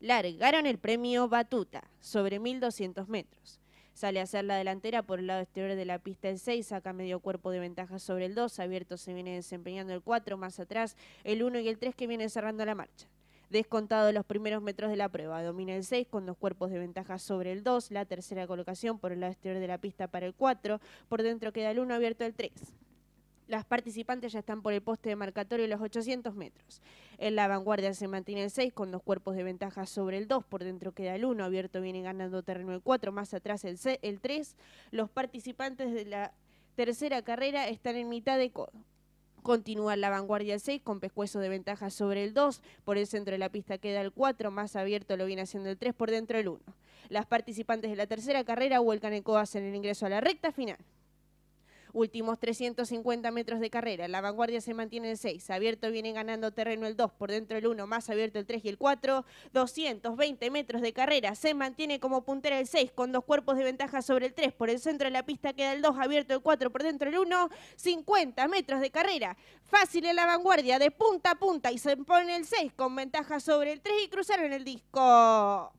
largaron el premio Batuta sobre 1.200 metros. Sale a hacer la delantera por el lado exterior de la pista el 6, saca medio cuerpo de ventaja sobre el 2, abierto se viene desempeñando el 4, más atrás el 1 y el 3 que viene cerrando la marcha. Descontado los primeros metros de la prueba, domina el 6 con dos cuerpos de ventaja sobre el 2, la tercera colocación por el lado exterior de la pista para el 4, por dentro queda el 1 abierto el 3 las participantes ya están por el poste de marcatorio de los 800 metros. En la vanguardia se mantiene el 6 con dos cuerpos de ventaja sobre el 2, por dentro queda el 1, abierto viene ganando terreno el 4, más atrás el, 3. Los participantes de la tercera carrera están en mitad de codo. Continúa la vanguardia el 6 con pescuezo de ventaja sobre el 2, por el centro de la pista queda el 4, más abierto lo viene haciendo el 3, por dentro el 1. Las participantes de la tercera carrera vuelcan el codo en el ingreso a la recta final. Últimos 350 metros de carrera, la vanguardia se mantiene en 6, abierto viene ganando terreno el 2, por dentro el 1, más abierto el 3 y el 4, 220 metros de carrera, se mantiene como puntera el 6, con dos cuerpos de ventaja sobre el 3, por el centro de la pista queda el 2, abierto el 4, por dentro el 1, 50 metros de carrera, fácil en la vanguardia, de punta a punta, y se pone el 6 con ventaja sobre el 3 y cruzaron el disco.